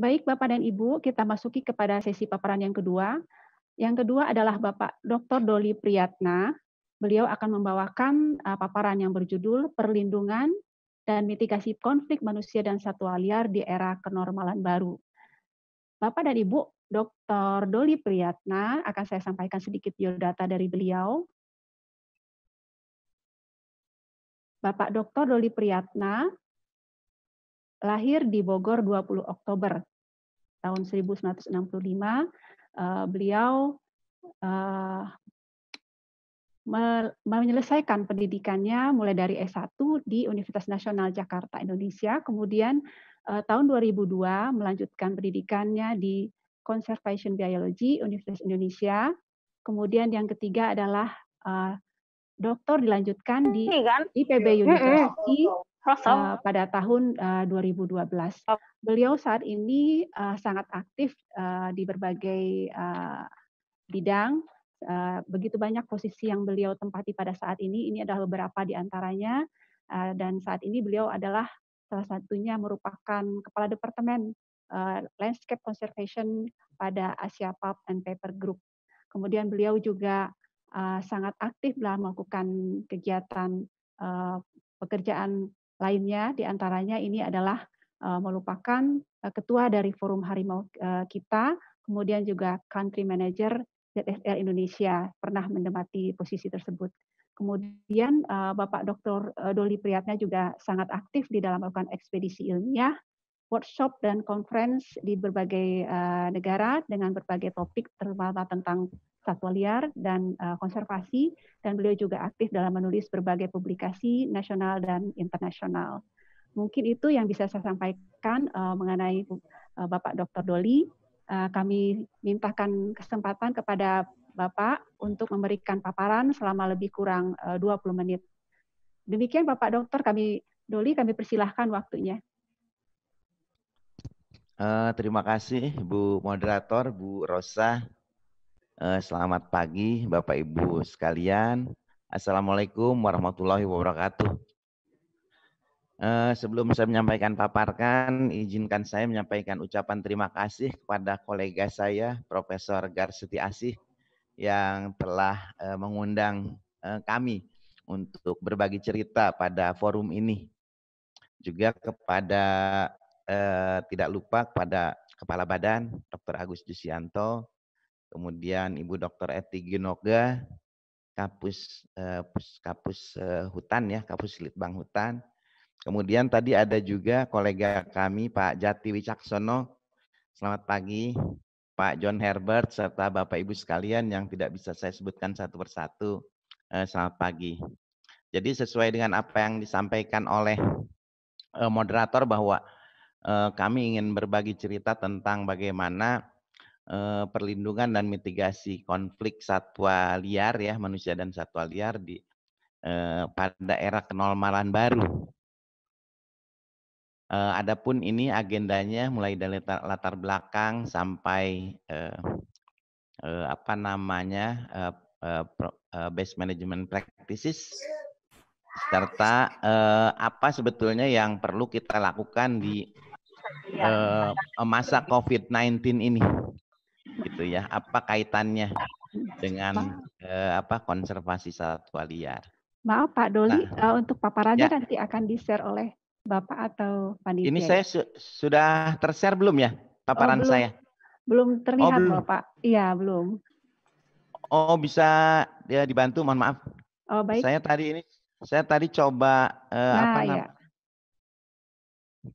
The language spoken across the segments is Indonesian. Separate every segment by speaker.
Speaker 1: Baik Bapak dan Ibu, kita masuki kepada sesi paparan yang kedua. Yang kedua adalah Bapak Dr. Doli Priyatna. Beliau akan membawakan uh, paparan yang berjudul Perlindungan dan Mitigasi Konflik Manusia dan Satwa Liar di Era Kenormalan Baru. Bapak dan Ibu, Dr. Doli Priyatna akan saya sampaikan sedikit biodata dari beliau. Bapak Dr. Doli Priyatna lahir di Bogor 20 Oktober tahun 1965 uh, eh, beliau uh, menyelesaikan pendidikannya mulai dari S1 di Universitas Nasional Jakarta Indonesia, kemudian eh, tahun 2002 melanjutkan pendidikannya di Conservation Biology Universitas Indonesia. Kemudian yang ketiga adalah eh, doktor dilanjutkan di IPB kan? University Uh, pada tahun uh, eh, 2012. Beliau saat ini uh, sangat aktif uh, di berbagai uh, bidang. Uh, begitu banyak posisi yang beliau tempati pada saat ini. Ini adalah beberapa di antaranya. Uh, dan saat ini beliau adalah salah satunya merupakan kepala departemen uh, landscape conservation pada Asia Pulp and Paper Group. Kemudian beliau juga uh, sangat aktif dalam melakukan kegiatan uh, pekerjaan lainnya diantaranya ini adalah eh, merupakan eh, ketua dari Forum Harimau eh, kita, kemudian juga country manager ZSR Indonesia pernah mendemati posisi tersebut. Kemudian Bapak Dr. Doli Priyatnya juga sangat aktif di dalam melakukan ekspedisi ilmiah workshop dan conference di berbagai uh, negara dengan berbagai topik terutama tentang satwa liar dan uh, konservasi dan beliau juga aktif dalam menulis berbagai publikasi nasional dan internasional. Mungkin itu yang bisa saya sampaikan uh, mengenai uh, Bapak Dr. Doli. Uh, kami mintakan kesempatan kepada Bapak untuk memberikan paparan selama lebih kurang uh, 20 menit. Demikian Bapak Dokter kami Doli kami persilahkan waktunya.
Speaker 2: Uh, terima kasih Bu Moderator, Bu Rosa. Uh, selamat pagi Bapak Ibu sekalian. Assalamualaikum warahmatullahi wabarakatuh. Uh, sebelum saya menyampaikan paparkan, izinkan saya menyampaikan ucapan terima kasih kepada kolega saya, Profesor Garseti Asih, yang telah uh, mengundang uh, kami untuk berbagi cerita pada forum ini. Juga kepada eh, tidak lupa kepada Kepala Badan Dr. Agus Jusianto, kemudian Ibu Dr. Eti Ginoga, kapus eh, kapus eh, hutan ya, kapus litbang hutan. Kemudian tadi ada juga kolega kami Pak Jati Wicaksono. Selamat pagi. Pak John Herbert serta Bapak Ibu sekalian yang tidak bisa saya sebutkan satu persatu. Eh, selamat pagi. Jadi sesuai dengan apa yang disampaikan oleh eh, moderator bahwa Eh, kami ingin berbagi cerita tentang bagaimana eh, perlindungan dan mitigasi konflik satwa liar ya manusia dan satwa liar di eh, pada era kenormalan baru. Adapun ini agendanya mulai dari latar belakang sampai apa namanya best management practices serta apa sebetulnya yang perlu kita lakukan di uh, masa COVID-19 ini, gitu ya. Apa kaitannya dengan uh, apa konservasi satwa liar?
Speaker 1: Maaf Pak Doli, nah, uh, untuk paparannya ya. nanti akan di-share oleh Bapak atau panitia. Ini ya? saya su
Speaker 2: sudah tershare belum ya paparan oh, belum, saya?
Speaker 1: Belum terlihat oh, belum. Bapak. Iya, belum.
Speaker 2: Oh, bisa ya dibantu mohon maaf. Oh, baik. Saya tadi ini saya tadi coba uh, nah, apa ya.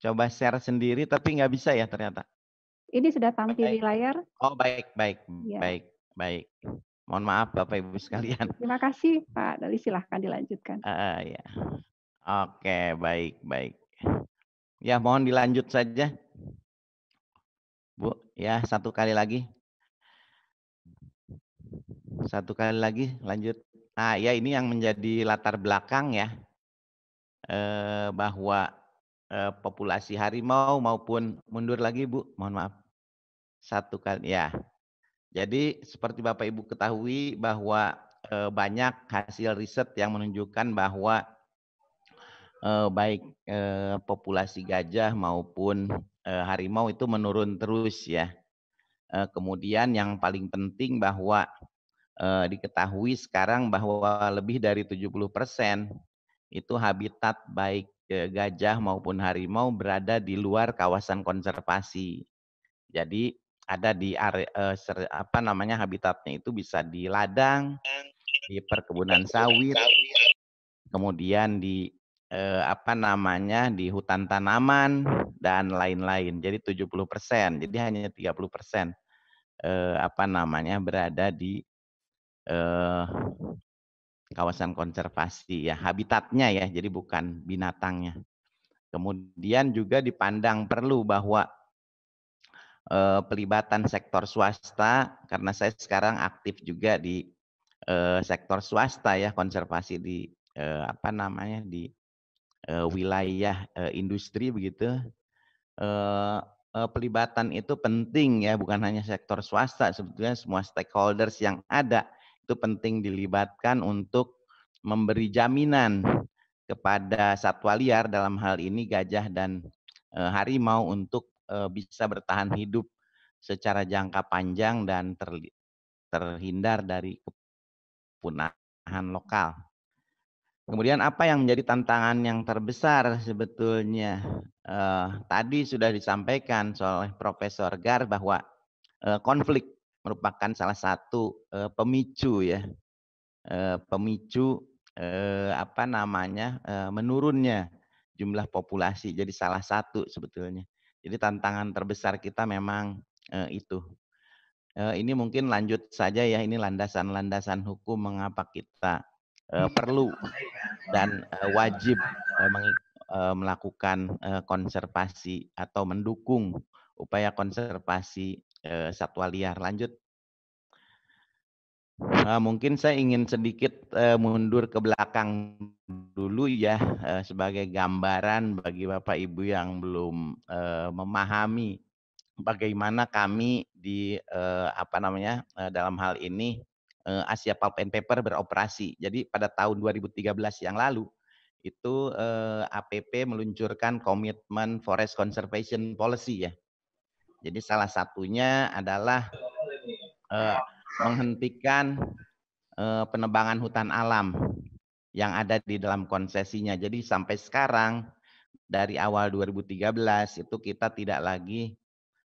Speaker 2: Coba share sendiri tapi nggak bisa ya ternyata.
Speaker 1: Ini sudah tampil baik. di layar.
Speaker 2: Oh baik, baik, ya. baik, baik. Mohon maaf Bapak Ibu sekalian.
Speaker 1: Terima kasih Pak dari silahkan dilanjutkan.
Speaker 2: Uh, ya. Oke, baik, baik. Ya, mohon dilanjut saja. Bu, ya satu kali lagi. Satu kali lagi, lanjut. Ah ya ini yang menjadi latar belakang ya. Eh, bahwa eh, populasi harimau maupun mundur lagi Bu, mohon maaf. Satu kali ya. Jadi seperti Bapak Ibu ketahui bahwa eh, banyak hasil riset yang menunjukkan bahwa eh, baik eh, populasi gajah maupun eh, harimau itu menurun terus ya. Eh, kemudian yang paling penting bahwa eh, diketahui sekarang bahwa lebih dari 70% itu habitat baik gajah maupun harimau berada di luar kawasan konservasi. Jadi ada di area eh, apa namanya habitatnya itu bisa di ladang, di perkebunan sawit, kemudian di eh, apa namanya di hutan tanaman dan lain-lain. Jadi 70%. Jadi hanya 30% persen eh, apa namanya berada di kawasan konservasi ya habitatnya ya jadi bukan binatangnya kemudian juga dipandang perlu bahwa eh, pelibatan sektor swasta karena saya sekarang aktif juga di eh, sektor swasta ya konservasi di eh, apa namanya di eh, wilayah eh, industri begitu eh, eh pelibatan itu penting ya bukan hanya sektor swasta sebetulnya semua stakeholders yang ada itu penting dilibatkan untuk memberi jaminan kepada satwa liar dalam hal ini gajah dan e, harimau untuk e, bisa bertahan hidup secara jangka panjang dan ter, terhindar dari kepunahan lokal. Kemudian apa yang menjadi tantangan yang terbesar sebetulnya e, tadi sudah disampaikan oleh Profesor Gar bahwa konflik merupakan salah satu pemicu ya pemicu apa namanya menurunnya jumlah populasi jadi salah satu sebetulnya jadi tantangan terbesar kita memang itu ini mungkin lanjut saja ya ini landasan-landasan hukum mengapa kita perlu dan wajib meng, melakukan konservasi atau mendukung upaya konservasi Eh, satwa liar. Lanjut. Nah, mungkin saya ingin sedikit eh, mundur ke belakang dulu ya sebagai gambaran bagi Bapak Ibu yang belum memahami bagaimana kami di apa namanya dalam hal ini Asia Pulp and Paper beroperasi. Jadi pada tahun 2013 yang lalu itu APP meluncurkan komitmen forest conservation policy ya jadi salah satunya adalah eh, menghentikan eh, penebangan hutan alam yang ada di dalam konsesinya. Jadi sampai sekarang dari awal 2013 itu kita tidak lagi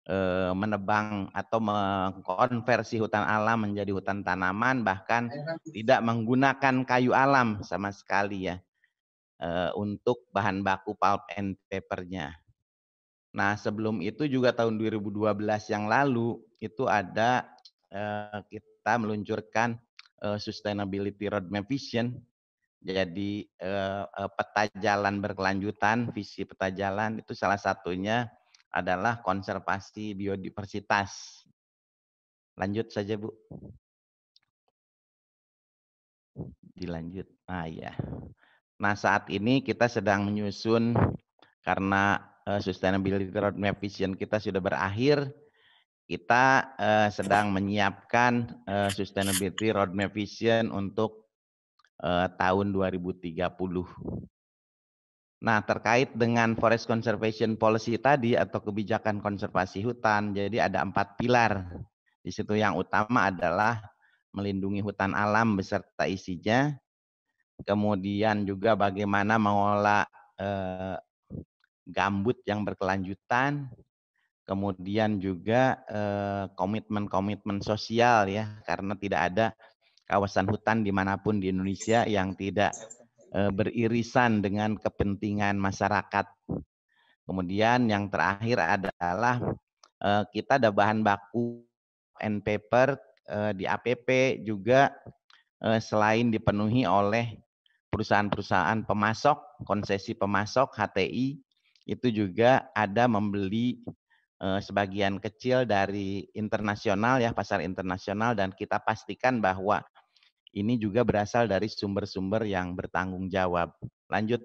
Speaker 2: eh, menebang atau mengkonversi hutan alam menjadi hutan tanaman bahkan tidak menggunakan kayu alam sama sekali ya eh, untuk bahan baku pulp and papernya. Nah, sebelum itu juga tahun 2012 yang lalu itu ada eh, kita meluncurkan eh, sustainability roadmap vision. Jadi eh, eh, peta jalan berkelanjutan, visi peta jalan itu salah satunya adalah konservasi biodiversitas. Lanjut saja, Bu. Dilanjut. nah ya. Nah, saat ini kita sedang menyusun karena uh, sustainability roadmap vision kita sudah berakhir. Kita uh, sedang menyiapkan uh, sustainability roadmap vision untuk uh, tahun 2030. Nah, terkait dengan forest conservation policy tadi atau kebijakan konservasi hutan, jadi ada empat pilar. Di situ yang utama adalah melindungi hutan alam beserta isinya, kemudian juga bagaimana mengolah eh, gambut yang berkelanjutan, kemudian juga komitmen-komitmen sosial ya, karena tidak ada kawasan hutan dimanapun di Indonesia yang tidak beririsan dengan kepentingan masyarakat. Kemudian yang terakhir adalah kita ada bahan baku and paper di APP juga selain dipenuhi oleh perusahaan-perusahaan pemasok, konsesi pemasok, HTI, itu juga ada membeli eh, sebagian kecil dari internasional ya pasar internasional dan kita pastikan bahwa ini juga berasal dari sumber-sumber yang bertanggung jawab. Lanjut.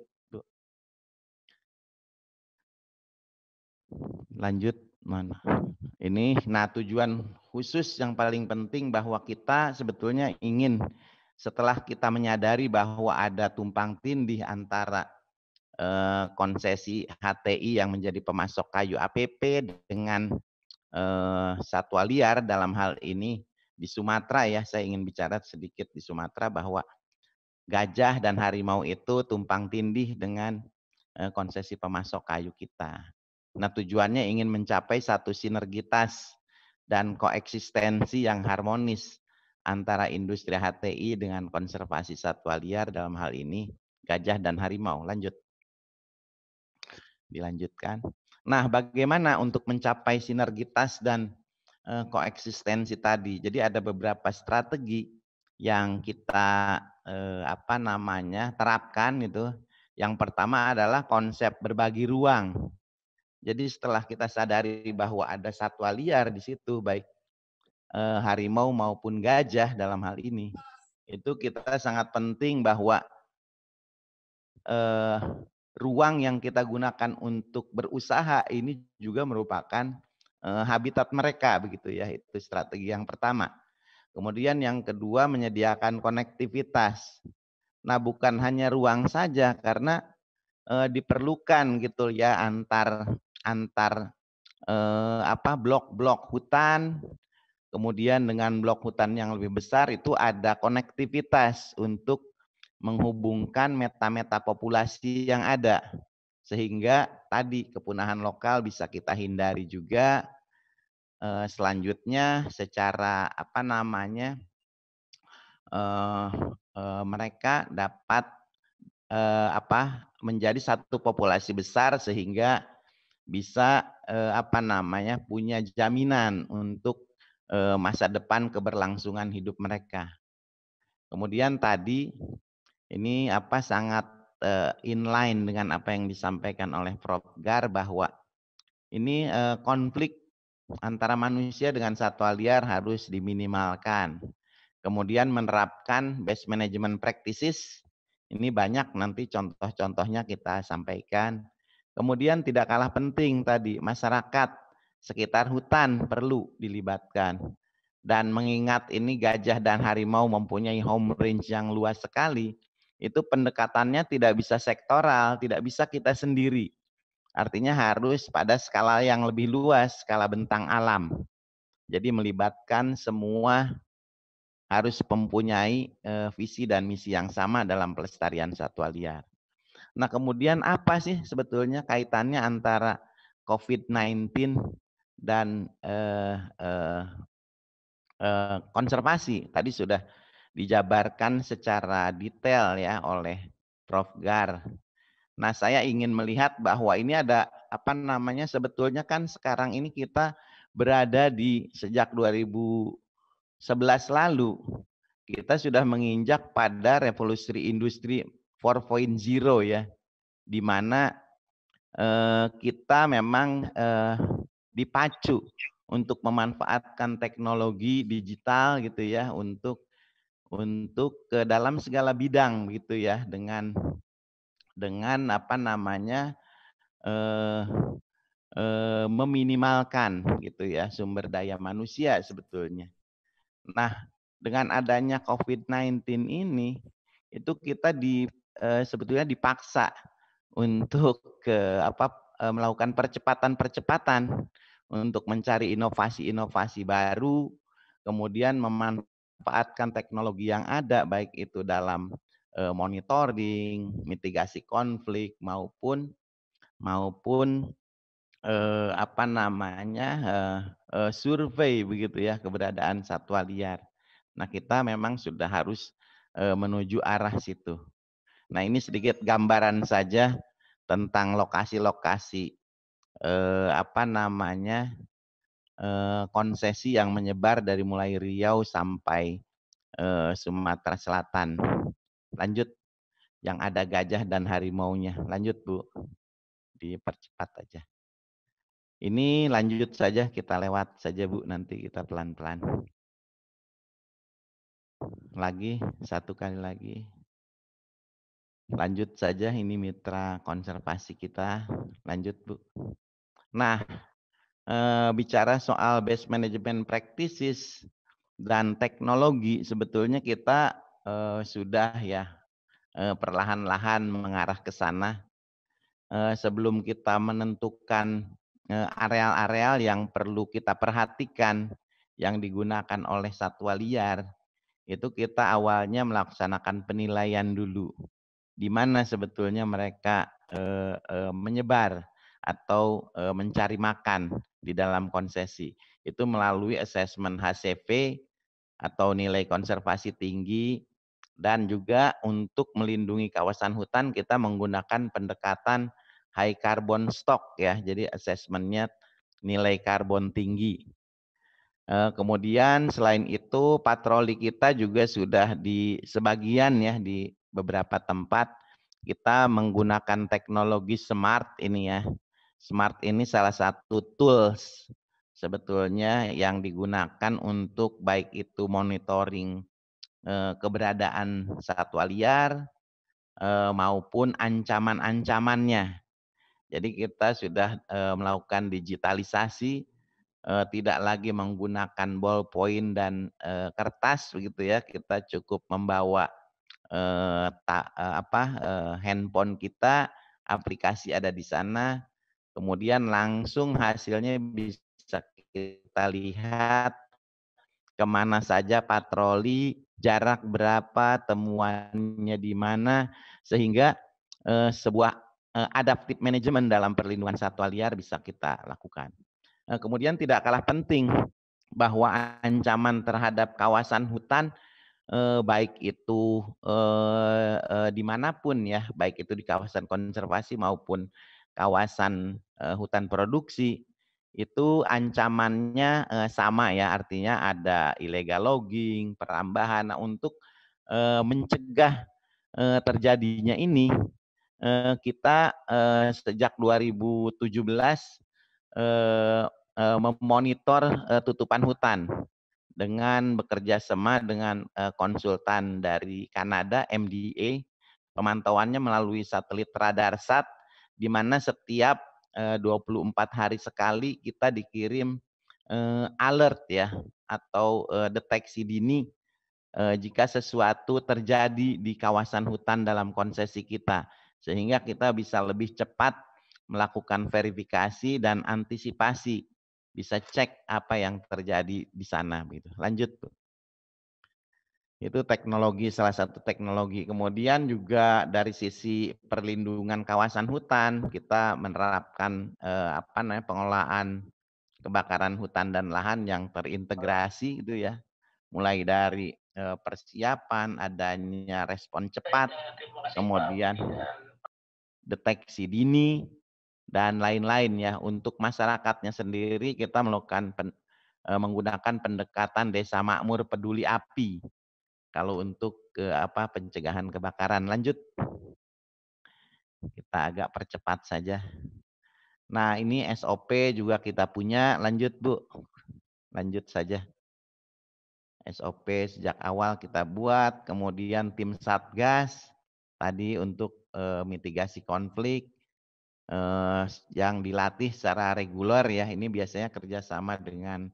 Speaker 2: Lanjut mana? Ini nah tujuan khusus yang paling penting bahwa kita sebetulnya ingin setelah kita menyadari bahwa ada tumpang tindih antara Eh, konsesi HTI yang menjadi pemasok kayu APP dengan eh, satwa liar dalam hal ini di Sumatera ya saya ingin bicara sedikit di Sumatera bahwa gajah dan harimau itu tumpang tindih dengan eh, konsesi pemasok kayu kita. Nah tujuannya ingin mencapai satu sinergitas dan koeksistensi yang harmonis antara industri HTI dengan konservasi satwa liar dalam hal ini gajah dan harimau. Lanjut dilanjutkan. Nah, bagaimana untuk mencapai sinergitas dan uh, koeksistensi tadi? Jadi ada beberapa strategi yang kita uh, apa namanya terapkan itu. Yang pertama adalah konsep berbagi ruang. Jadi setelah kita sadari bahwa ada satwa liar di situ, baik e, harimau maupun gajah dalam hal ini, itu kita sangat penting bahwa ruang yang kita gunakan untuk berusaha ini juga merupakan eh, habitat mereka begitu ya. Itu strategi yang pertama. Kemudian yang kedua menyediakan konektivitas. Nah, bukan hanya ruang saja karena e, diperlukan gitu ya antar antar e, apa blok-blok hutan kemudian dengan blok hutan yang lebih besar itu ada konektivitas untuk menghubungkan meta-meta populasi yang ada. Sehingga tadi kepunahan lokal bisa kita hindari juga. Eh, selanjutnya secara apa namanya eh, eh, mereka dapat apa menjadi satu populasi besar sehingga bisa apa namanya punya jaminan untuk masa depan keberlangsungan hidup mereka. Kemudian tadi ini apa sangat uh, inline dengan apa yang disampaikan oleh Prof Gar bahwa ini uh, konflik antara manusia dengan satwa liar harus diminimalkan. Kemudian menerapkan best management practices. Ini banyak nanti contoh-contohnya kita sampaikan. Kemudian tidak kalah penting tadi masyarakat sekitar hutan perlu dilibatkan. Dan mengingat ini gajah dan harimau mempunyai home range yang luas sekali, itu pendekatannya tidak bisa sektoral, tidak bisa kita sendiri. Artinya harus pada skala yang lebih luas, skala bentang alam. Jadi melibatkan semua harus mempunyai eh, visi dan misi yang sama dalam pelestarian satwa liar. Nah, kemudian apa sih sebetulnya kaitannya antara COVID-19 dan eh, eh, eh, konservasi? Tadi sudah dijabarkan secara detail ya oleh Prof. Gar. Nah, saya ingin melihat bahwa ini ada apa namanya sebetulnya kan sekarang ini kita berada di sejak 2011 lalu kita sudah menginjak pada revolusi industri 4.0 ya di mana eh, kita memang eh, dipacu untuk memanfaatkan teknologi digital gitu ya untuk untuk ke dalam segala bidang gitu ya dengan dengan apa namanya eh, eh, meminimalkan gitu ya sumber daya manusia sebetulnya. Nah dengan adanya COVID-19 ini itu kita di eh, sebetulnya dipaksa untuk ke apa eh, melakukan percepatan-percepatan untuk mencari inovasi-inovasi baru kemudian memanfaatkan memanfaatkan teknologi yang ada baik itu dalam monitoring, mitigasi konflik maupun maupun apa namanya survei begitu ya keberadaan satwa liar. Nah kita memang sudah harus menuju arah situ. Nah ini sedikit gambaran saja tentang lokasi-lokasi apa namanya Eh, konsesi yang menyebar dari mulai Riau sampai eh, Sumatera Selatan. Lanjut yang ada gajah dan harimaunya. Lanjut Bu, dipercepat aja. Ini lanjut saja kita lewat saja Bu nanti kita pelan-pelan. Lagi satu kali lagi. Lanjut saja ini mitra konservasi kita. Lanjut Bu. Nah, Eh, bicara soal best management practices dan teknologi sebetulnya kita eh, sudah ya eh, perlahan-lahan mengarah ke sana eh, sebelum kita menentukan eh, areal-areal eh, yang perlu kita perhatikan yang digunakan oleh satwa liar itu kita awalnya melaksanakan penilaian dulu di mana sebetulnya mereka eh, menyebar atau e, mencari makan di dalam konsesi. Itu melalui asesmen HCV atau nilai konservasi tinggi dan juga untuk melindungi kawasan hutan kita menggunakan pendekatan high carbon stock ya. Jadi asesmennya nilai karbon tinggi. E, kemudian selain itu patroli kita juga sudah di sebagian ya di beberapa tempat kita menggunakan teknologi smart ini ya Smart ini salah satu tools sebetulnya yang digunakan untuk baik itu monitoring eh, keberadaan satwa liar eh, maupun ancaman-ancamannya. Jadi kita sudah eh, melakukan digitalisasi tidak lagi menggunakan ballpoint dan kertas begitu ya. Kita cukup membawa handphone kita, aplikasi ada di sana, Kemudian langsung hasilnya bisa kita lihat kemana saja patroli, jarak berapa, temuannya di mana, sehingga eh, sebuah eh, manajemen manajemen dalam perlindungan satwa liar bisa kita lakukan. Eh, kemudian tidak kalah penting bahwa ancaman terhadap kawasan hutan eh, baik itu eh, eh, dimanapun ya, baik itu di kawasan konservasi maupun kawasan uh, hutan produksi itu ancamannya uh, sama ya artinya ada illegal logging, perambahan nah, untuk uh, mencegah uh, terjadinya ini uh, kita uh, sejak 2017 uh, uh, memonitor uh, tutupan hutan dengan bekerja sama dengan konsultan dari Kanada MDA pemantauannya melalui satelit radar SAT di mana setiap 24 eh, hari sekali kita dikirim eh, alert ya atau eh, deteksi dini jika sesuatu terjadi di kawasan hutan dalam konsesi kita sehingga kita bisa lebih cepat melakukan verifikasi dan antisipasi bisa cek apa yang terjadi di sana begitu. Lanjut, tuh itu teknologi salah satu teknologi. Kemudian juga dari sisi perlindungan kawasan hutan kita menerapkan eh, apa namanya pengelolaan kebakaran hutan dan lahan yang terintegrasi gitu ya. Mulai dari eh, persiapan adanya respon cepat, kemudian deteksi dini dan lain-lain ya untuk masyarakatnya sendiri kita melakukan pen, eh, menggunakan pendekatan desa makmur peduli api kalau untuk ke apa pencegahan kebakaran. Lanjut. Kita agak percepat saja. Nah, ini SOP juga kita punya. Lanjut, Bu. Lanjut saja. SOP sejak awal kita buat, kemudian tim Satgas tadi untuk e, mitigasi konflik e, yang dilatih secara reguler ya. Ini biasanya kerjasama dengan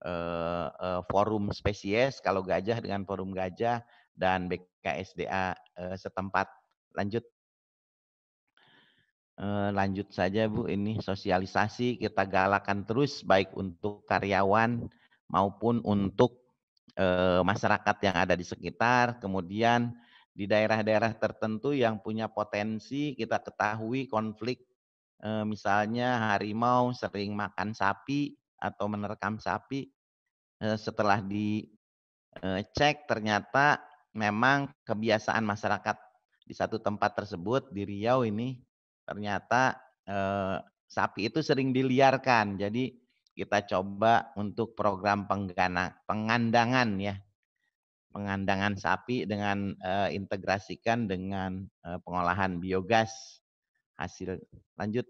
Speaker 2: Eh, eh, forum spesies kalau gajah dengan forum gajah dan BKSDA eh, setempat. Lanjut. lanjut saja Bu, ini sosialisasi kita galakan terus baik untuk karyawan maupun untuk masyarakat yang ada di sekitar. Kemudian di daerah-daerah tertentu yang punya potensi kita ketahui konflik misalnya harimau sering makan sapi atau menerkam sapi setelah dicek ternyata memang kebiasaan masyarakat di satu tempat tersebut di Riau ini ternyata sapi itu sering diliarkan. Jadi kita coba untuk program penggana, pengandangan ya. Pengandangan sapi dengan uh, integrasikan dengan pengolahan biogas. Hasil lanjut.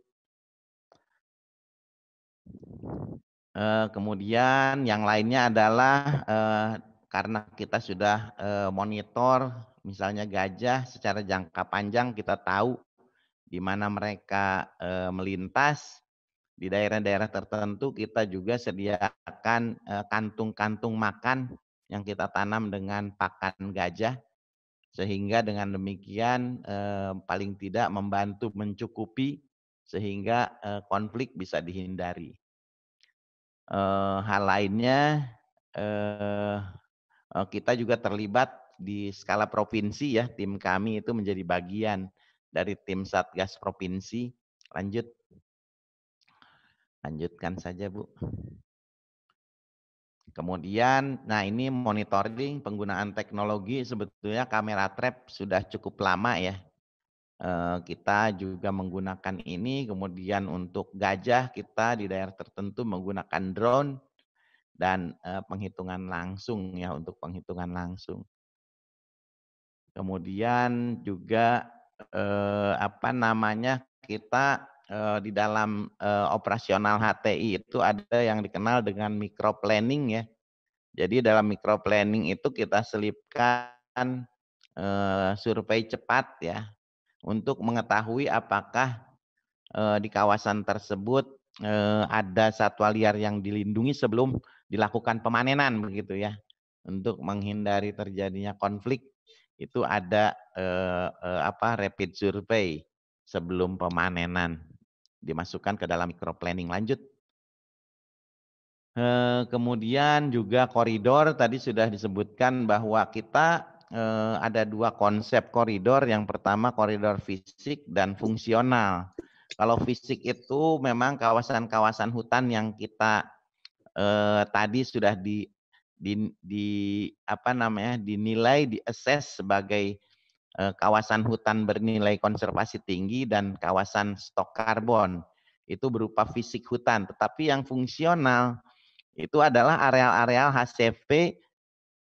Speaker 2: Eh, kemudian yang lainnya adalah eh, karena kita sudah eh, monitor misalnya gajah secara jangka panjang kita tahu di mana mereka melintas di daerah-daerah tertentu kita juga sediakan kantung-kantung makan yang kita tanam dengan pakan gajah sehingga dengan demikian paling tidak membantu mencukupi sehingga konflik bisa dihindari eh, hal lainnya eh, eh, kita juga terlibat di skala provinsi ya tim kami itu menjadi bagian dari tim satgas provinsi lanjut lanjutkan saja bu kemudian nah ini monitoring penggunaan teknologi sebetulnya kamera trap sudah cukup lama ya Eh, kita juga menggunakan ini. Kemudian untuk gajah kita di daerah tertentu menggunakan drone dan eh, penghitungan langsung ya untuk penghitungan langsung. Kemudian juga eh, apa namanya kita di dalam operasional HTI itu ada yang dikenal dengan micro planning ya. Jadi dalam micro planning itu kita selipkan survei cepat ya untuk mengetahui apakah e, di kawasan tersebut e, ada satwa liar yang dilindungi sebelum dilakukan pemanenan begitu ya untuk menghindari terjadinya konflik itu ada eh, apa rapid survey sebelum pemanenan dimasukkan ke dalam micro planning lanjut kemudian juga koridor tadi sudah disebutkan bahwa kita Eh, ada dua konsep koridor. Yang pertama koridor fisik dan fungsional. Kalau fisik itu memang kawasan-kawasan hutan yang kita eh, tadi sudah di, di, di apa namanya dinilai, diakses sebagai eh, kawasan hutan bernilai konservasi tinggi dan kawasan stok karbon. Itu berupa fisik hutan. Tetapi yang fungsional itu adalah areal-areal HCV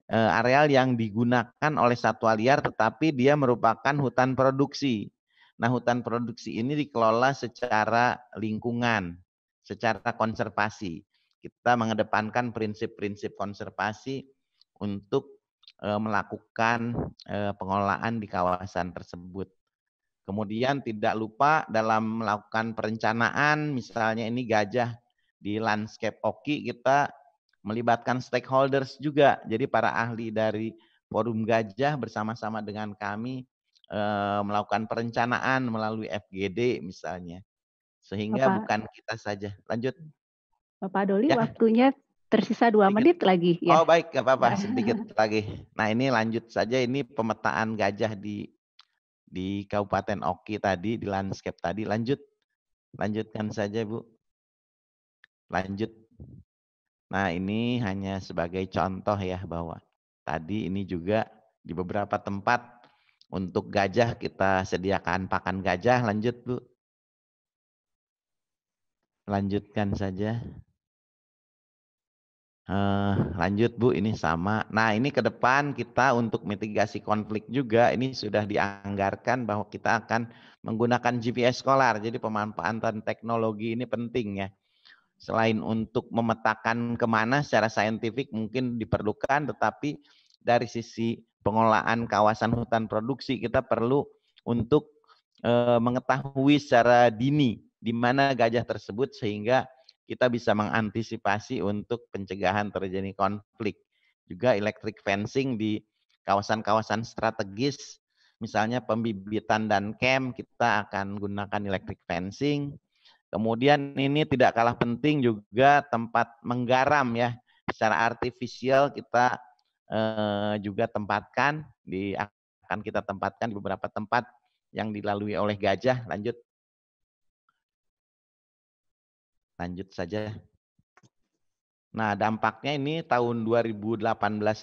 Speaker 2: Eh, areal yang digunakan oleh satwa liar tetapi dia merupakan hutan produksi. Nah, hutan produksi ini dikelola secara lingkungan, secara konservasi. Kita mengedepankan prinsip-prinsip konservasi untuk eh, melakukan eh, pengelolaan di kawasan tersebut. Kemudian tidak lupa dalam melakukan perencanaan, misalnya ini gajah di landscape Oki kita melibatkan stakeholders juga. Jadi para ahli dari Forum Gajah bersama-sama dengan kami e, melakukan perencanaan melalui FGD misalnya. Sehingga Bapak, bukan kita saja. Lanjut.
Speaker 1: Bapak Doli, ya. waktunya tersisa dua sedikit. menit lagi. Ya. Oh
Speaker 2: baik, gak apa ya. sedikit lagi. Nah ini lanjut saja, ini pemetaan gajah di di Kabupaten Oki tadi, di landscape tadi. Lanjut, lanjutkan saja Bu. Lanjut. Nah, ini hanya sebagai contoh ya bahwa tadi ini juga di beberapa tempat untuk gajah kita sediakan pakan gajah. Lanjut, Bu. Lanjutkan saja. Uh, lanjut Bu, ini sama. Nah ini ke depan kita untuk mitigasi konflik juga ini sudah dianggarkan bahwa kita akan menggunakan GPS kolar Jadi pemanfaatan teknologi ini penting ya selain untuk memetakan kemana secara saintifik mungkin diperlukan, tetapi dari sisi pengolahan kawasan hutan produksi kita perlu untuk e, mengetahui secara dini di mana gajah tersebut sehingga kita bisa mengantisipasi untuk pencegahan terjadi konflik. Juga electric fencing di kawasan-kawasan strategis, misalnya pembibitan dan camp, kita akan gunakan electric fencing Kemudian ini tidak kalah penting juga tempat menggaram ya. Secara artifisial kita eh, juga tempatkan di akan kita tempatkan di beberapa tempat yang dilalui oleh gajah. Lanjut. Lanjut saja. Nah, dampaknya ini tahun 2018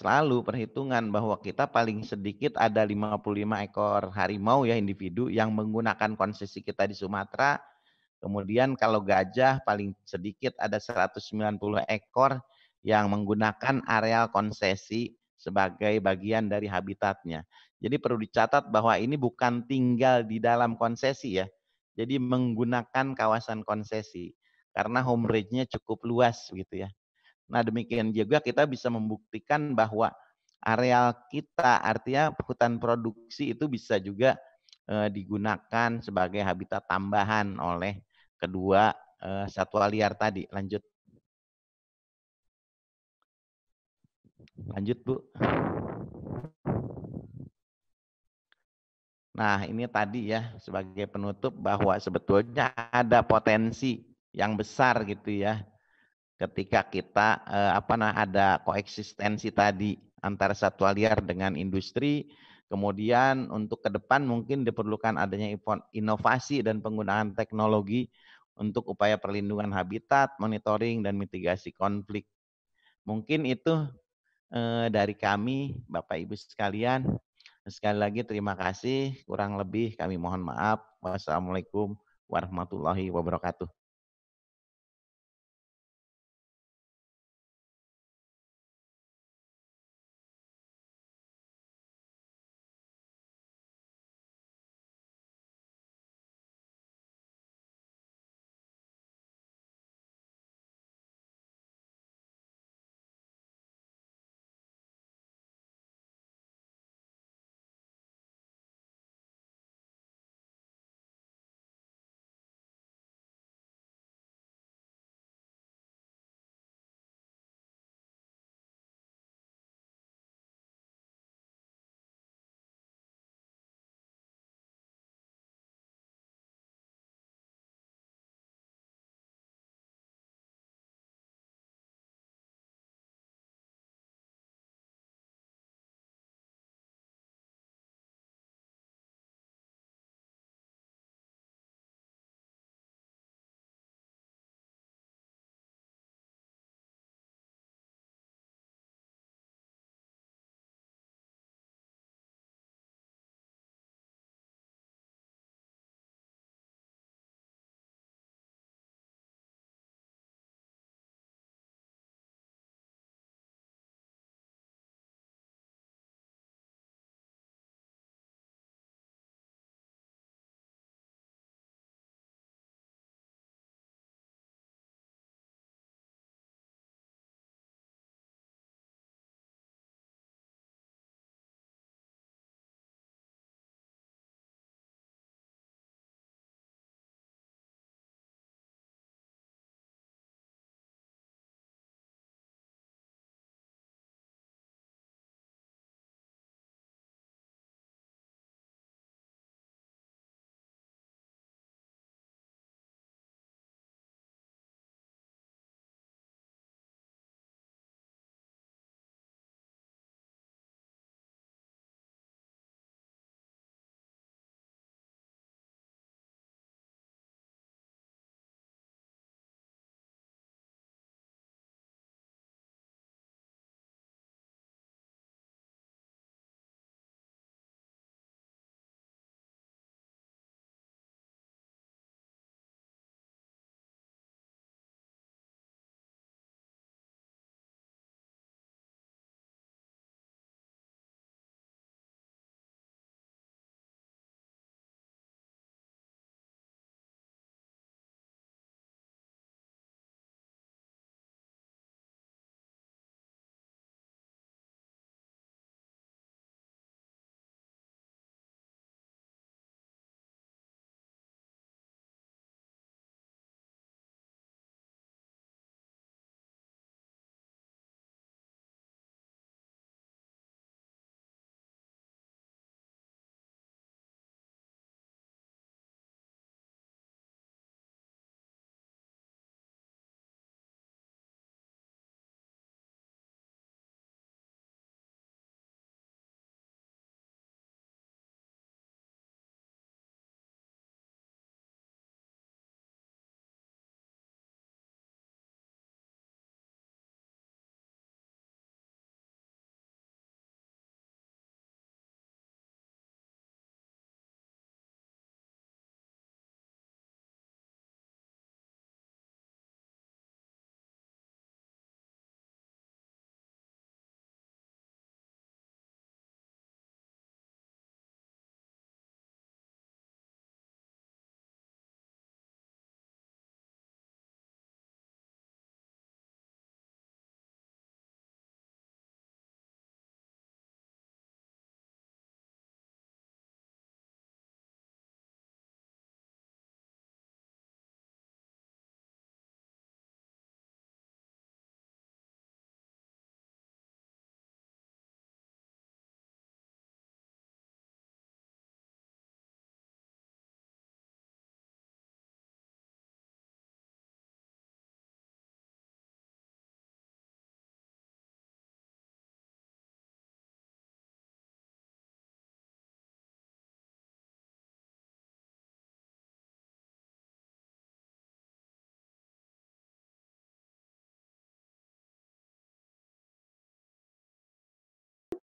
Speaker 2: lalu perhitungan bahwa kita paling sedikit ada 55 ekor harimau ya individu yang menggunakan konsesi kita di Sumatera Kemudian kalau gajah paling sedikit ada 190 ekor yang menggunakan areal konsesi sebagai bagian dari habitatnya. Jadi perlu dicatat bahwa ini bukan tinggal di dalam konsesi ya. Jadi menggunakan kawasan konsesi karena home range-nya cukup luas gitu ya. Nah, demikian juga kita bisa membuktikan bahwa areal kita artinya hutan produksi itu bisa juga eh, digunakan sebagai habitat tambahan oleh kedua eh, satwa liar tadi. Lanjut. Lanjut, Bu. Nah, ini tadi ya sebagai penutup bahwa sebetulnya ada potensi yang besar gitu ya ketika kita eh, apa nah ada koeksistensi tadi antara satwa liar dengan industri. Kemudian untuk ke depan mungkin diperlukan adanya inovasi dan penggunaan teknologi untuk upaya perlindungan habitat, monitoring, dan mitigasi konflik. Mungkin itu eh, dari kami, Bapak Ibu sekalian. Sekali lagi terima kasih, kurang lebih kami mohon maaf. Wassalamualaikum warahmatullahi wabarakatuh.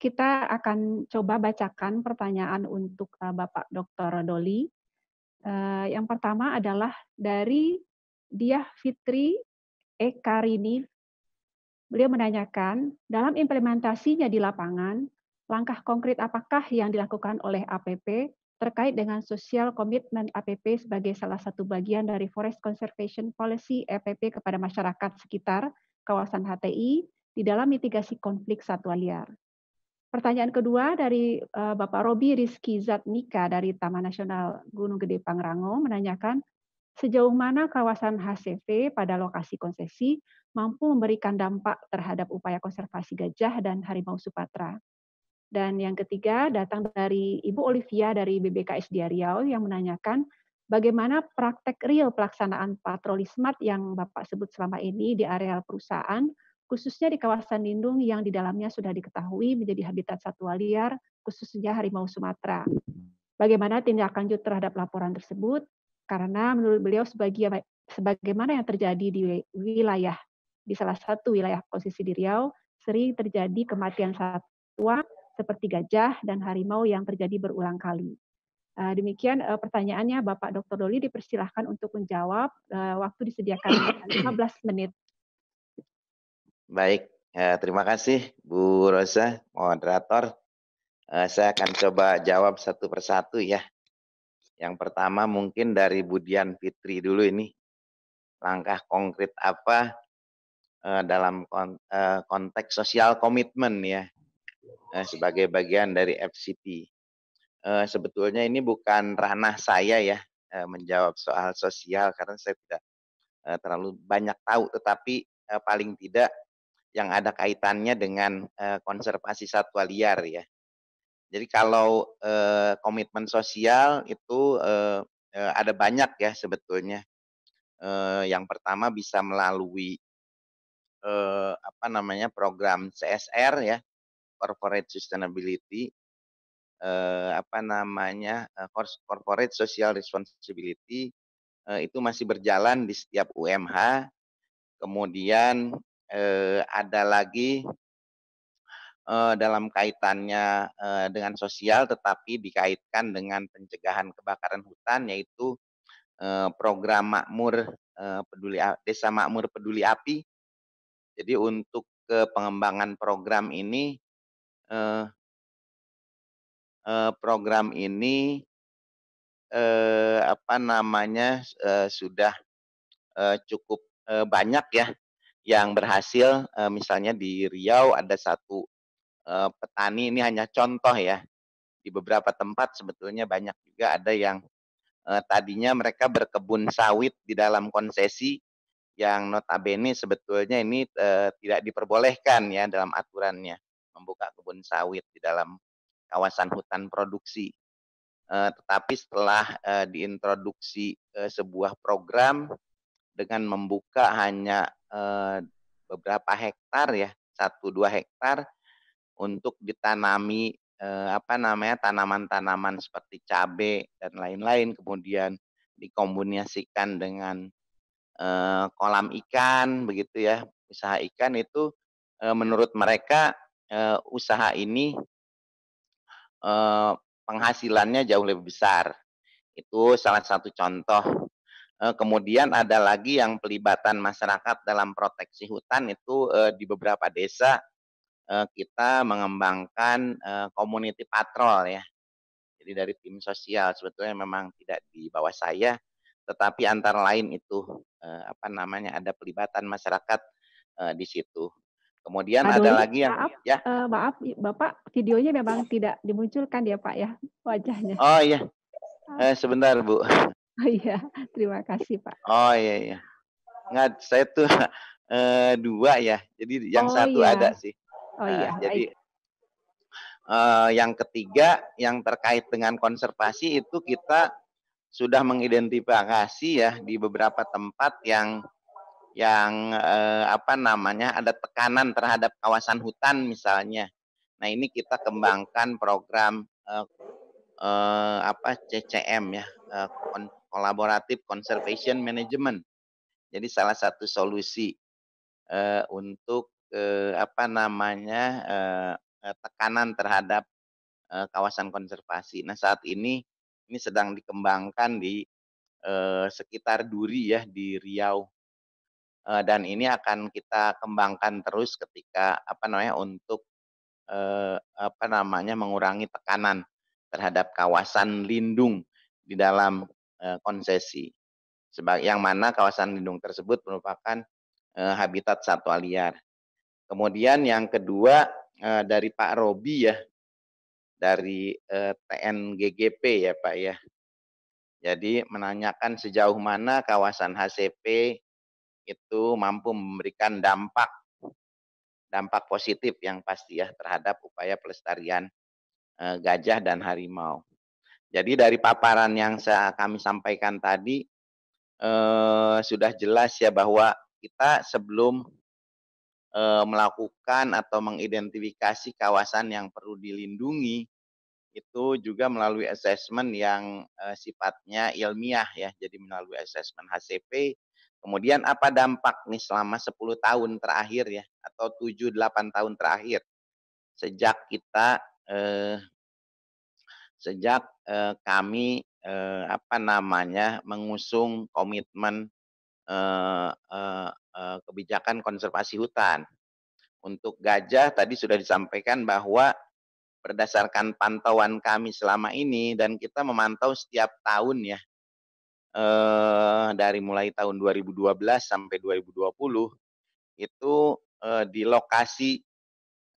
Speaker 1: kita akan coba bacakan pertanyaan untuk uh, Bapak Dr. Doli. Uh, yang pertama adalah dari Diah Fitri Ekarini. Beliau menanyakan, dalam implementasinya di lapangan, langkah konkret apakah yang dilakukan oleh APP terkait dengan sosial komitmen APP sebagai salah satu bagian dari Forest Conservation Policy APP kepada masyarakat sekitar kawasan HTI di dalam mitigasi konflik satwa liar. Pertanyaan kedua dari eh, Bapak Robi Rizky Zatnika dari Taman Nasional Gunung Gede Pangrango menanyakan, sejauh mana kawasan HCV pada lokasi konsesi mampu memberikan dampak terhadap upaya konservasi gajah dan harimau Sumatera. Dan yang ketiga datang dari Ibu Olivia dari BBKS Riau yang menanyakan bagaimana praktek real pelaksanaan patroli smart yang Bapak sebut selama ini di areal perusahaan khususnya di kawasan lindung yang di dalamnya sudah diketahui menjadi habitat satwa liar, khususnya harimau Sumatera. Bagaimana tindak lanjut terhadap laporan tersebut? Karena menurut beliau sebagai, sebagaimana yang terjadi di wilayah di salah satu wilayah posisi di Riau, sering terjadi kematian satwa seperti gajah dan harimau yang terjadi berulang kali. Eh, demikian eh, pertanyaannya Bapak Dr. Doli dipersilahkan untuk menjawab. Eh, waktu disediakan 15 menit.
Speaker 2: Baik, eh, terima kasih Bu Rosa, moderator. Eh, saya akan coba jawab satu persatu ya. Yang pertama mungkin dari Budian Fitri dulu ini. Langkah konkret apa eh, dalam kon, eh, konteks sosial komitmen ya eh, sebagai bagian dari FCT. Eh, sebetulnya ini bukan ranah saya ya eh, menjawab soal sosial karena saya tidak eh, terlalu banyak tahu, tetapi eh, paling tidak yang ada kaitannya dengan uh, konservasi satwa liar ya. Jadi kalau uh, komitmen sosial itu uh, ada banyak ya sebetulnya. Uh, yang pertama bisa melalui uh, apa namanya program CSR ya, corporate sustainability, uh, apa namanya corporate social responsibility uh, itu masih berjalan di setiap UMH. Kemudian eh, ada lagi eh, dalam kaitannya eh, dengan sosial tetapi dikaitkan dengan pencegahan kebakaran hutan yaitu eh, program makmur eh, peduli desa makmur peduli api jadi untuk ke pengembangan program ini eh, eh, program ini eh, apa namanya eh, sudah eh, cukup eh, banyak ya yang berhasil eh, misalnya di Riau ada satu eh, petani ini hanya contoh ya di beberapa tempat sebetulnya banyak juga ada yang eh, tadinya mereka berkebun sawit di dalam konsesi yang notabene sebetulnya ini tidak diperbolehkan ya dalam aturannya membuka kebun sawit di dalam kawasan hutan produksi. tetapi setelah diintroduksi sebuah program dengan membuka hanya eh, beberapa hektar ya satu dua hektar untuk ditanami eh, apa namanya tanaman-tanaman seperti cabai dan lain-lain kemudian dikombinasikan dengan eh, kolam ikan begitu ya usaha ikan itu eh, menurut mereka eh, usaha ini penghasilannya jauh lebih besar itu salah satu contoh Eh, kemudian ada lagi yang pelibatan masyarakat dalam proteksi hutan itu eh, di beberapa desa eh, kita mengembangkan community patrol ya. Jadi dari tim sosial sebetulnya memang tidak di bawah saya, tetapi antara lain itu apa namanya ada pelibatan masyarakat di situ. Kemudian Aduh, ada lagi yang maaf,
Speaker 1: ya. Uh, maaf Bapak, videonya memang iya. tidak dimunculkan ya Pak ya wajahnya. Oh iya.
Speaker 2: Eh sebentar Bu.
Speaker 1: Oh iya, terima kasih Pak.
Speaker 2: Oh iya iya. Nggak, saya tuh eh, dua ya. Jadi yang oh, satu iya. ada sih.
Speaker 1: Oh nah, iya. Uh, jadi
Speaker 2: eh, yang ketiga yang terkait dengan konservasi itu kita sudah mengidentifikasi ya di beberapa tempat yang yang eh, apa namanya ada tekanan terhadap kawasan hutan misalnya. Nah ini kita kembangkan program eh, eh, apa CCM ya eh, collaborative conservation management. Jadi salah satu solusi uh, untuk uh, apa namanya uh, tekanan terhadap uh, kawasan konservasi. Nah saat ini ini sedang dikembangkan di uh, sekitar Duri ya di Riau dan ini akan kita kembangkan terus ketika apa namanya untuk eh, apa namanya mengurangi tekanan terhadap kawasan lindung di dalam Eh, konsesi. Yang mana kawasan lindung tersebut merupakan eh, habitat satwa liar. Kemudian yang kedua eh, dari Pak Robi ya, dari TNGGP ya Pak ya. Jadi menanyakan sejauh mana kawasan HCP itu mampu memberikan dampak dampak positif yang pasti ya terhadap upaya pelestarian gajah dan harimau. Jadi dari paparan yang saya, kami sampaikan tadi eh, sudah jelas ya bahwa kita sebelum eh, melakukan atau mengidentifikasi kawasan yang perlu dilindungi itu juga melalui assessment yang eh, sifatnya ilmiah ya. Jadi melalui assessment HCP. Kemudian apa dampak nih selama 10 tahun terakhir ya atau 7 8 tahun terakhir sejak kita eh, sejak eh, kami eh, apa namanya mengusung komitmen eh, eh, eh, kebijakan konservasi hutan. Untuk gajah tadi sudah disampaikan bahwa berdasarkan pantauan kami selama ini dan kita memantau setiap tahun ya eh, dari mulai tahun 2012 sampai 2020 itu eh, di lokasi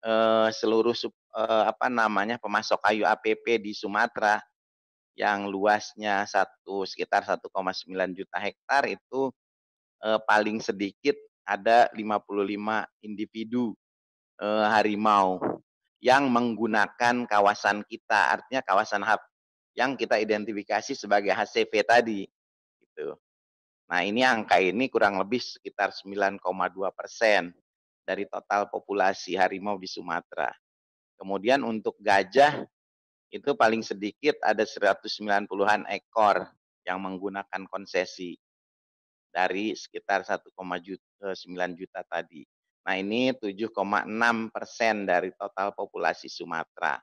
Speaker 2: eh, seluruh sub eh, apa namanya pemasok kayu APP di Sumatera yang luasnya satu sekitar 1,9 juta hektar itu eh, paling sedikit ada 55 individu eh, harimau yang menggunakan kawasan kita, artinya kawasan hub yang kita identifikasi sebagai HCV tadi. Gitu. Nah ini angka ini kurang lebih sekitar 9,2 persen dari total populasi harimau di Sumatera. Kemudian untuk gajah itu paling sedikit ada 190-an ekor yang menggunakan konsesi dari sekitar 1,9 eh, juta tadi. Nah ini 7,6 persen dari total populasi Sumatera.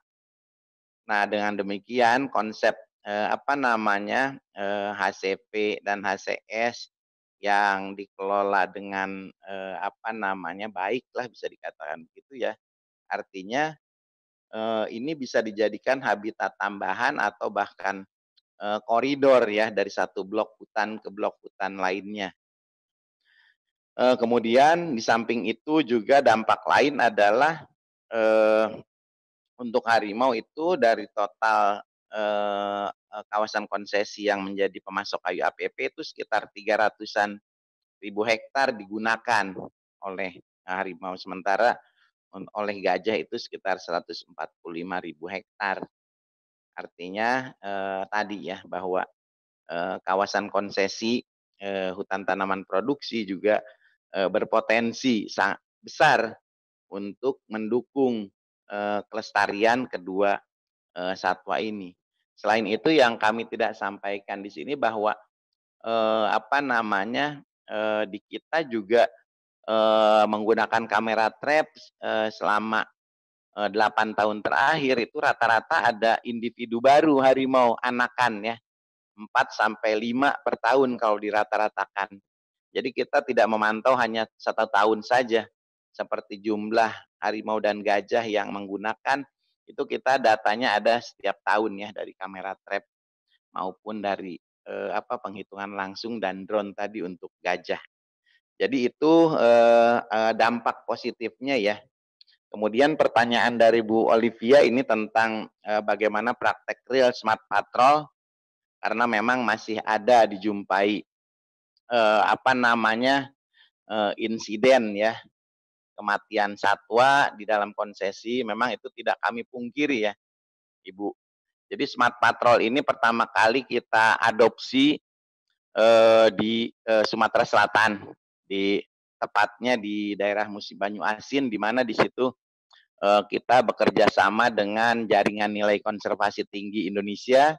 Speaker 2: Nah dengan demikian konsep eh, apa namanya eh, HCP dan HCS yang dikelola dengan eh, apa namanya baiklah bisa dikatakan begitu ya. Artinya Eh, ini bisa dijadikan habitat tambahan atau bahkan eh, koridor ya dari satu blok hutan ke blok hutan lainnya. Eh, kemudian di samping itu juga dampak lain adalah untuk harimau itu dari total kawasan konsesi yang menjadi pemasok kayu APP itu sekitar 300-an ribu hektar digunakan oleh harimau sementara oleh gajah itu sekitar 145 ribu hektar. Artinya eh, tadi ya bahwa eh, kawasan konsesi eh, hutan tanaman produksi juga eh, berpotensi besar untuk mendukung eh, kelestarian kedua eh, satwa ini. Selain itu yang kami tidak sampaikan di sini bahwa eh, apa namanya eh, di kita juga eh, menggunakan kamera trap eh, selama eh, 8 tahun terakhir itu rata-rata ada individu baru harimau anakan ya. 4 sampai 5 per tahun kalau dirata-ratakan. Jadi kita tidak memantau hanya satu tahun saja seperti jumlah harimau dan gajah yang menggunakan itu kita datanya ada setiap tahun ya dari kamera trap maupun dari eh, apa penghitungan langsung dan drone tadi untuk gajah. Jadi itu eh, eh, dampak positifnya ya. Kemudian pertanyaan dari Bu Olivia ini tentang eh, bagaimana praktek real smart patrol karena memang masih ada dijumpai apa namanya insiden ya kematian satwa di dalam konsesi memang itu tidak kami pungkiri ya Ibu. Jadi smart patrol ini pertama kali kita adopsi di Sumatera Selatan di tepatnya di daerah Musi Banyu Asin di mana di situ uh, kita bekerja sama dengan jaringan nilai konservasi tinggi Indonesia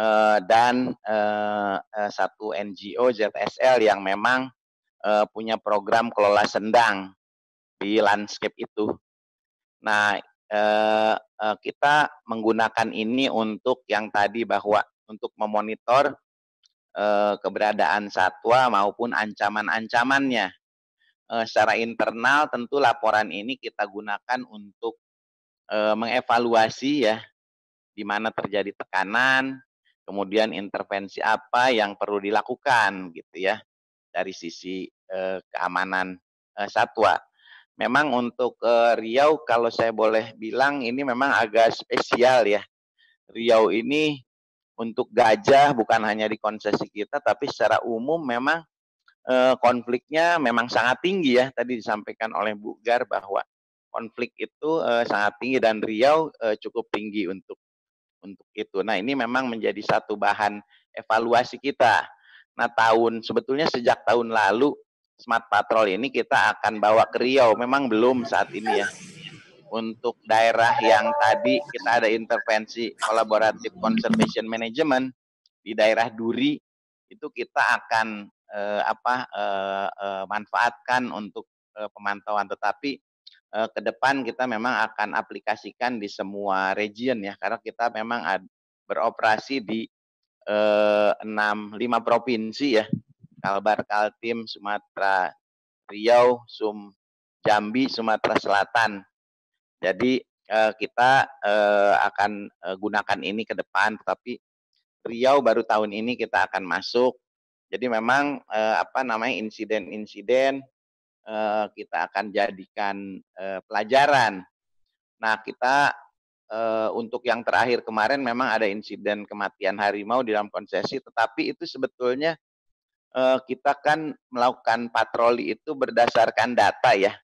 Speaker 2: uh, dan uh, satu NGO ZSL yang memang uh, punya program kelola sendang di landscape itu. Nah, kita menggunakan ini untuk yang tadi bahwa untuk memonitor Eh, keberadaan satwa maupun ancaman-ancamannya. Eh, secara internal tentu laporan ini kita gunakan untuk eh, mengevaluasi ya di mana terjadi tekanan, kemudian intervensi apa yang perlu dilakukan gitu ya dari sisi keamanan satwa. Memang untuk Riau kalau saya boleh bilang ini memang agak spesial ya. Riau ini untuk gajah bukan hanya di konsesi kita tapi secara umum memang e, konfliknya memang sangat tinggi ya tadi disampaikan oleh Bu Gar bahwa konflik itu e, sangat tinggi dan Riau e, cukup tinggi untuk untuk itu. Nah, ini memang menjadi satu bahan evaluasi kita. Nah, tahun sebetulnya sejak tahun lalu Smart Patrol ini kita akan bawa ke Riau. Memang belum saat ini ya untuk daerah yang tadi kita ada intervensi kolaboratif conservation management di daerah Duri itu kita akan eh, apa eh, eh, manfaatkan untuk eh, pemantauan tetapi eh, ke depan kita memang akan aplikasikan di semua region ya karena kita memang ad, beroperasi di eh, 6 5 provinsi ya Kalbar Kaltim Sumatera Riau Sum Jambi Sumatera Selatan jadi uh, kita uh, akan eh, gunakan ini ke depan, tetapi Riau baru tahun ini kita akan masuk. Jadi memang uh, apa namanya insiden-insiden uh, kita akan jadikan uh, pelajaran. Nah kita uh, untuk yang terakhir kemarin memang ada insiden kematian harimau di dalam konsesi, tetapi itu sebetulnya kita kan melakukan patroli itu berdasarkan data ya.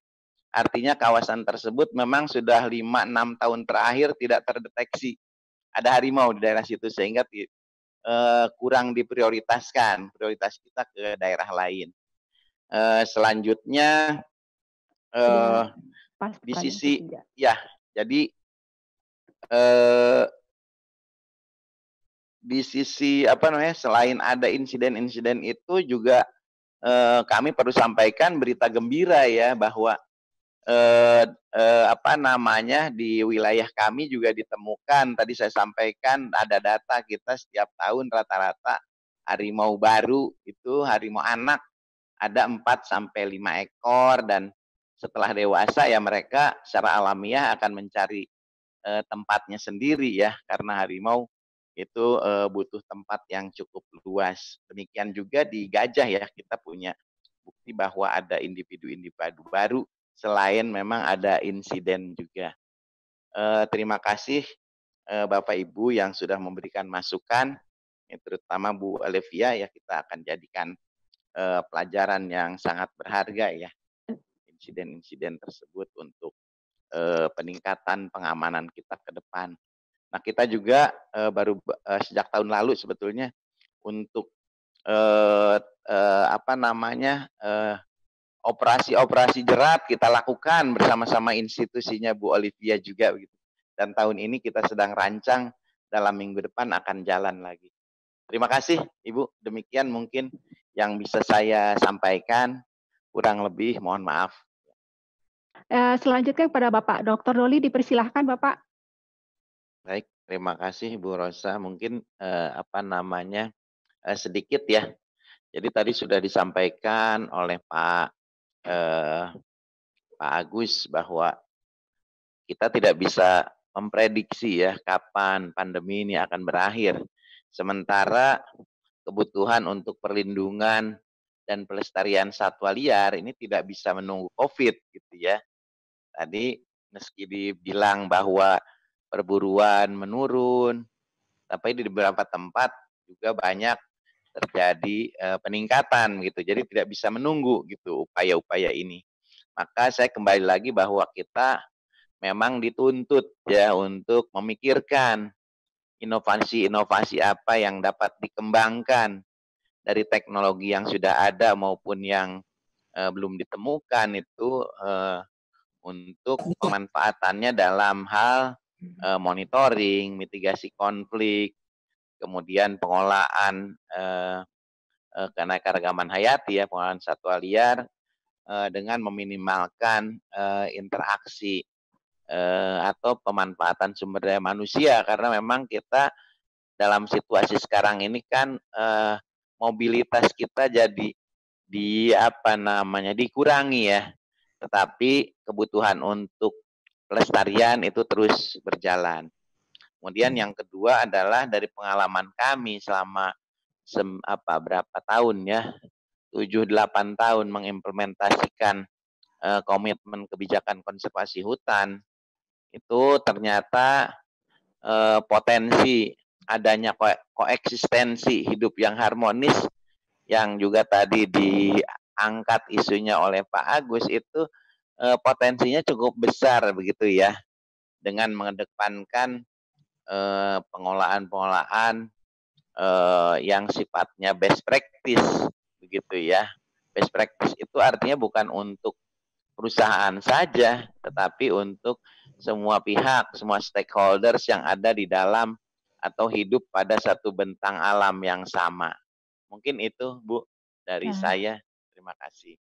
Speaker 2: Artinya kawasan tersebut memang sudah 5-6 tahun terakhir tidak terdeteksi ada harimau di daerah situ sehingga uh, kurang diprioritaskan prioritas kita ke daerah lain. Uh, selanjutnya uh, Pas di sisi ya, ya jadi di sisi apa namanya selain ada insiden-insiden itu juga eh, kami perlu sampaikan berita gembira ya bahwa eh, eh, apa namanya di wilayah kami juga ditemukan tadi saya sampaikan ada data kita setiap tahun rata-rata harimau baru itu harimau anak ada 4 sampai 5 ekor dan setelah dewasa ya mereka secara alamiah akan mencari eh, tempatnya sendiri ya karena harimau itu eh, butuh tempat yang cukup luas. Demikian juga di gajah ya kita punya bukti bahwa ada individu-individu baru selain memang ada insiden juga. Eh, terima kasih eh, Bapak Ibu yang sudah memberikan masukan, ya, terutama Bu Olivia ya kita akan jadikan eh, pelajaran yang sangat berharga ya insiden-insiden tersebut untuk eh, peningkatan pengamanan kita ke depan. Nah kita juga eh, baru eh, sejak tahun lalu sebetulnya untuk eh, eh, apa namanya eh, operasi-operasi jerat kita lakukan bersama-sama institusinya Bu Olivia juga begitu. Dan tahun ini kita sedang rancang dalam minggu depan akan jalan lagi. Terima kasih Ibu, demikian mungkin yang bisa saya sampaikan. Kurang lebih mohon maaf.
Speaker 1: Eh, selanjutnya kepada Bapak Dr. Doli, dipersilahkan Bapak.
Speaker 2: Baik, terima kasih Bu Rosa. Mungkin eh, apa namanya eh, sedikit ya. Jadi tadi sudah disampaikan oleh Pak eh, Pak Agus bahwa kita tidak bisa memprediksi ya kapan pandemi ini akan berakhir. Sementara kebutuhan untuk perlindungan dan pelestarian satwa liar ini tidak bisa menunggu COVID gitu ya. Tadi meski dibilang bahwa perburuan menurun, tapi di beberapa tempat juga banyak terjadi uh, peningkatan gitu. Jadi tidak bisa menunggu gitu upaya-upaya ini. Maka saya kembali lagi bahwa kita memang dituntut ya untuk memikirkan inovasi-inovasi apa yang dapat dikembangkan dari teknologi yang sudah ada maupun yang uh, belum ditemukan itu uh, untuk pemanfaatannya dalam hal uh, monitoring, mitigasi konflik, kemudian pengolahan eh, eh, keragaman hayati ya, pengolahan satwa liar eh, dengan meminimalkan eh, interaksi eh, atau pemanfaatan sumber daya manusia karena memang kita dalam situasi sekarang ini kan eh, mobilitas kita jadi di apa namanya dikurangi ya tetapi kebutuhan untuk pelestarian itu terus berjalan. Kemudian yang kedua adalah dari pengalaman kami selama sem, apa berapa tahun ya 7-8 tahun mengimplementasikan uh, komitmen kebijakan konservasi hutan itu ternyata uh, potensi adanya ko koeksistensi hidup yang harmonis yang juga tadi diangkat isunya oleh Pak Agus itu uh, potensinya cukup besar begitu ya dengan mengedepankan Eh, pengolahan-pengolahan eh, yang sifatnya best practice begitu ya. Best practice itu artinya bukan untuk perusahaan saja, tetapi untuk semua pihak, semua stakeholders yang ada di dalam atau hidup pada satu bentang alam yang sama. Mungkin itu Bu dari ya. saya. Terima kasih.